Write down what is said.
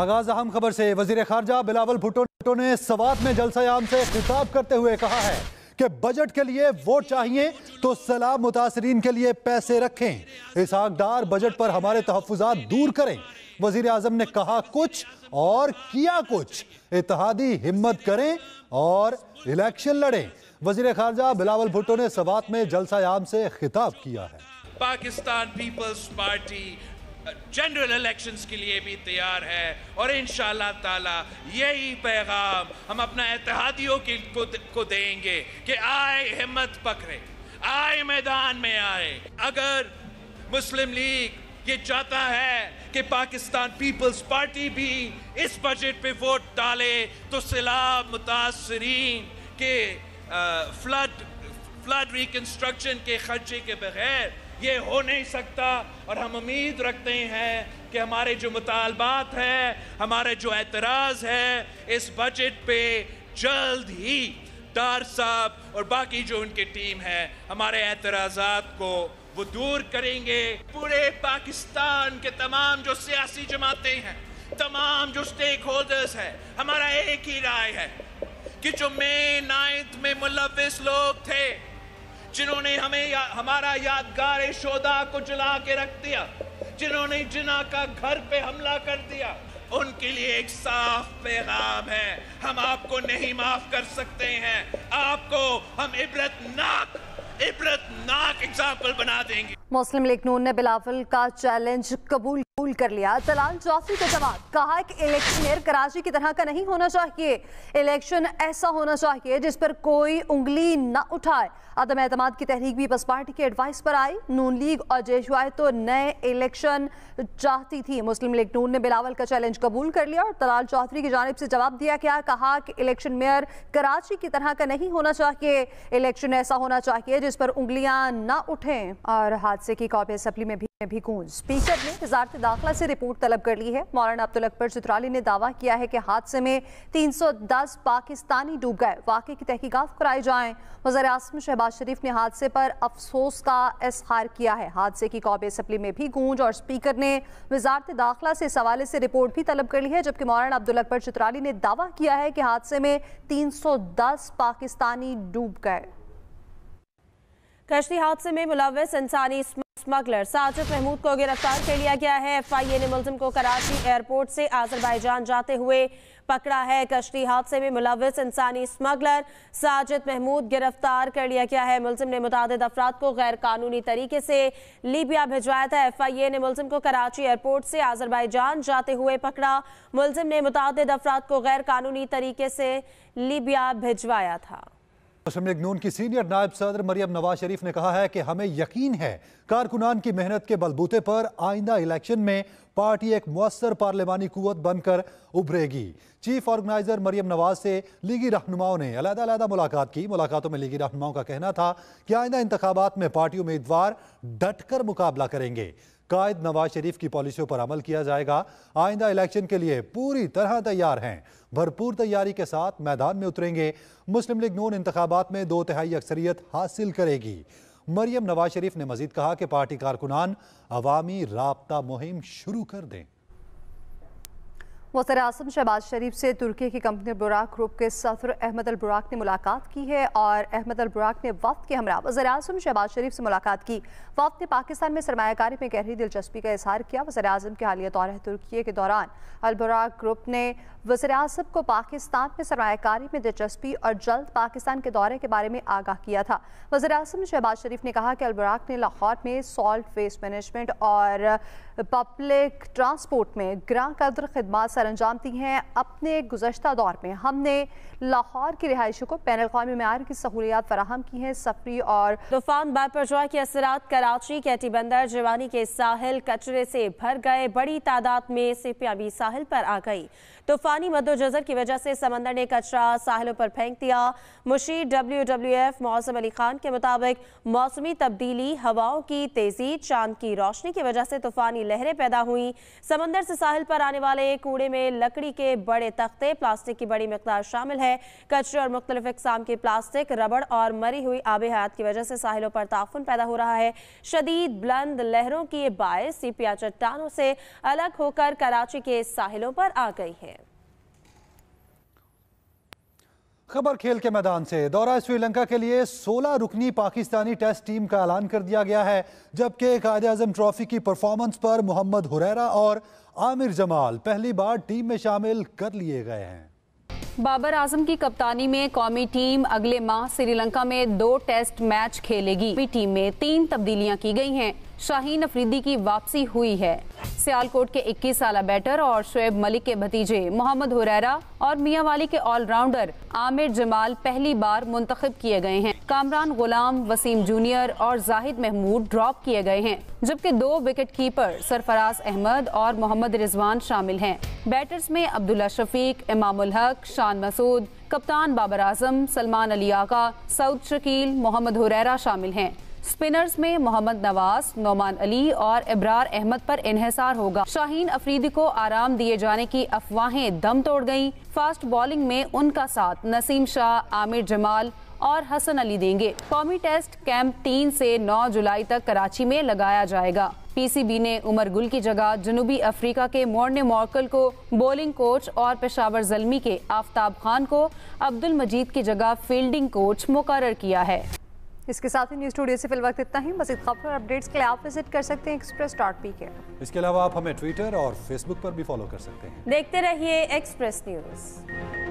आगाज अहम खबर से वजीर खारजा बिलावल भुट्टो ने सवात में जलसायाम से खिताब करते हुए कहा है कि बजट के लिए वोट चाहिए तो सलाम मुतासरीन के लिए पैसे रखें इस आगदार बजट पर हमारे तहफात दूर करें वजीर आजम ने कहा कुछ और किया कुछ इतिहादी हिम्मत करें और इलेक्शन लड़ें वजीर खारजा बिलावल भुट्टो ने सवात में जलसायाम से खिताब किया है Pakistan Peoples Party general elections के लिए भी तैयार है और इन ताला यही पैगाम हम अपना एतिहादियों के को, देंगे कि आए हिम्मत पकड़े आए मैदान में आए अगर मुस्लिम लीग ये चाहता है कि पाकिस्तान पीपल्स पार्टी भी इस बजट पे वोट डाले तो सैलाब मुतासरीन के फ्लड फ्लड रिकन्स्ट्रक्शन के खर्चे के बगैर ये हो नहीं सकता और हम उम्मीद रखते हैं कि हमारे जो मुतालबात हैं हमारे जो एतराज़ है इस बजट पे जल्द ही डार साहब और बाकी जो उनकी टीम है हमारे एतराज़ात को वो दूर करेंगे पूरे पाकिस्तान के तमाम जो सियासी जमातें हैं तमाम जो स्टेक होल्डर्स हैं हमारा एक ही राय है कि जो मे नाइन्थ में मुलविस लोग थे जिन्होंने हमें या, हमारा यादगार शोदा को जला के रख दिया जिन्होंने जिना का घर पे हमला कर दिया उनके लिए एक साफ पैगाम है हम आपको नहीं माफ कर सकते हैं आपको हम इबरतनाक इबरतनाक एग्जाम्पल बना देंगे मुस्लिम लीग नून ने बिलावल का चैलेंज कबूल कबूल कर लिया तलाल जाफरी का जवाब कहा कि इलेक्शन एयर कराची की तरह का नहीं होना चाहिए इलेक्शन ऐसा होना चाहिए जिस पर कोई उंगली ना उठाए अदम एतम की तहरीक भी बस पार्टी के एडवाइस पर आई नून लीग और जेशवाय तो नए इलेक्शन चाहती थी मुस्लिम लीग नून ने बिलावल का चैलेंज कबूल कर लिया और तलाल चौधरी की जानब से जवाब दिया क्या कहा कि इलेक्शन मेयर कराची की तरह का नहीं होना चाहिए इलेक्शन ऐसा होना चाहिए जिस पर उंगलियां ना उठें और हादसे की कॉपी असम्बली में भी भी गूंज स्पीकर ने वजारत दाखिला से रिपोर्ट तलब कर ली है मौलाना अब्दुल अकबर चित्राली ने दावा किया है कि हादसे में 310 पाकिस्तानी डूब गए वाकई की तहकीकत कराई जाए वजर अजम शहबाज शरीफ ने हादसे पर अफसोस का इजहार किया है हादसे की कौबे असम्बली में भी गूंज और स्पीकर ने वजारत दाखिला से इस हवाले से रिपोर्ट भी तलब कर ली है जबकि मौलाना अब्दुल अकबर चित्राली ने दावा किया है कि हादसे में तीन पाकिस्तानी डूब गए कश्ती हादसे में मुलविस इंसानी स्मगलर साजिद महमूद को गिरफ्तार कर लिया गया है एफआईए ने मुलजिम को कराची एयरपोर्ट से आजरबाईजान जाते हुए पकड़ा है कश्ती हादसे में मुलविस इंसानी स्मगलर साजिद महमूद गिरफ्तार कर लिया गया है मुलिम ने मुतद अफराद को गैर कानूनी तरीके से लीबिया भिजवाया था एफ आई ए ने मुलिम को कराची एयरपोर्ट से आजरबाईजान जाते हुए पकड़ा मुलिम ने मुतद अफराद को गैर कानूनी तरीके से लीबिया भिजवाया था नून की सीनियर नायब सदर मरियम नवाज शरीफ ने कहा है कि हमें यकीन है कारकुनान की मेहनत के बलबूते पर आइंदा इलेक्शन में पार्टी एक मौसर पार्लियामानी कुत बनकर उभरेगी चीफ ऑर्गेनाइजर मरियम नवाज से लीगी रहनुमाओं ने अलहदादा मुलाकात की मुलाकातों में लीगी रहनुमाओं का कहना था कि आइंदा इंतबात में पार्टी उम्मीदवार डट कर मुकाबला करेंगे कायद नवाज शरीफ की पॉलिसियों पर अमल किया जाएगा आइंदा इलेक्शन के लिए पूरी तरह तैयार हैं भरपूर तैयारी के साथ मैदान में उतरेंगे मुस्लिम लीग नून इंतबात में दो तिहाई अक्सरियत हासिल करेगी मरियम नवाज शरीफ ने मजीद कहा कि पार्टी कारकुनान अवामी रबता मुहिम शुरू कर दें वजर अजम शहबाज शरीफ से तुर्की की कंपनी बुराक ग्रुप के सफर अहमद अलबुराक ने मुलाकात की है और अहमद अलबुराक ने वफद के हमरा वजर अजम शहबाज शरीफ से मुलाकात की वफद ने पाकिस्तान में सरमाकारी में गहरी दिलचस्पी का इजहार किया वजर अजम के हालिया दौरे तुर्की के दौरान अलबुराक ग्रुप ने वजर अजम को पाकिस्तान में सरमाकारी में दिलचस्पी और जल्द पाकिस्तान के दौरे के बारे में आगाह किया था वजर अजम शहबाज शरीफ ने कहा कि अलबुराक ने लाहौर में सॉल्ट वेस्ट मैनेजमेंट और पब्लिक ट्रांसपोर्ट में ग्रां कदर खदमा सर अंजाम दी हैं अपने गुजशत दौर में हमने लाहौर की रिहायशों को पैनल अवी मैार की सहूलियात फराहम की हैं सफरी और तूफान बापरजवा के असरा कराची कैटी बंदर जवानी के साहिल कचरे से भर गए बड़ी तादाद में सिपियाँ भी साहिल पर आ गई तूफानी मद्दोजर की वजह से समंदर ने कचरा साहिलों पर फेंक दिया मुशीर डब्ल्यू डब्ल्यू एफ मौसम अली खान के मुताबिक मौसमी तब्दीली हवाओं की तेजी चांद की रोशनी की वजह से तूफानी लहरें पैदा हुई समंदर से साहिल पर आने वाले कूड़े में लकड़ी के बड़े तख्ते प्लास्टिक की बड़ी मकदार शामिल है कचरे और मुख्तलिफ इकसाम के प्लास्टिक रबड़ और मरी हुई आब हयात की वजह से साहिलों पर ताफुन पैदा हो रहा है शदीद बुलंद लहरों की ये बायस सीपिया चट्टानों से अलग होकर कराची के साहिलों पर आ गई है खबर खेल के मैदान से दौरा श्रीलंका के लिए 16 रुकनी पाकिस्तानी टेस्ट टीम का ऐलान कर दिया गया है जबकि कायद अजम ट्रॉफी की परफॉर्मेंस पर मोहम्मद हुरैरा और आमिर जमाल पहली बार टीम में शामिल कर लिए गए हैं बाबर आजम की कप्तानी में कौमी टीम अगले माह श्रीलंका में दो टेस्ट मैच खेलेगी टीम में तीन तब्दीलियां की गई हैं शाहीन अफरीदी की वापसी हुई है सियालकोट के 21 साल बैटर और शुएब मलिक के भतीजे मोहम्मद हुरैरा और मियाँ वाली के ऑलराउंडर आमिर जमाल पहली बार मुंतखब किए गए हैं कामरान गुलाम वसीम जूनियर और जाहिद महमूद ड्रॉप किए गए हैं जबकि दो विकेट कीपर सरफराज अहमद और मोहम्मद रिजवान शामिल हैं बैटर्स में अब्दुल्ला शफीक इमामुल हक शान मसूद कप्तान बाबर आजम सलमान अली आका सऊद शकील मोहम्मद हुरैरा शामिल हैं स्पिनर्स में मोहम्मद नवाज नोमान अली और इब्रार अहमद पर इहसार होगा शाहीन अफरीदी को आराम दिए जाने की अफवाहें दम तोड़ गयी फास्ट बॉलिंग में उनका साथ नसीम शाह आमिर जमाल और हसन अली देंगे कौमी टेस्ट कैंप तीन से नौ जुलाई तक कराची में लगाया जाएगा पीसीबी ने उमर गुल की जगह जनूबी अफ्रीका के मोरने मॉर्कल को बॉलिंग कोच और पेशावर जलमी के आफ्ताब खान को अब्दुल मजीद की जगह फील्डिंग कोच मुकर किया है इसके साथ ही न्यूज स्टूडियो से वक्त इतना ही मजीद खबर अपडेट्स के लिए आप विजिट कर सकते हैं एक्सप्रेस डॉट पी के इसके अलावा आप हमें ट्विटर और फेसबुक पर भी फॉलो कर सकते हैं देखते रहिए एक्सप्रेस न्यूज़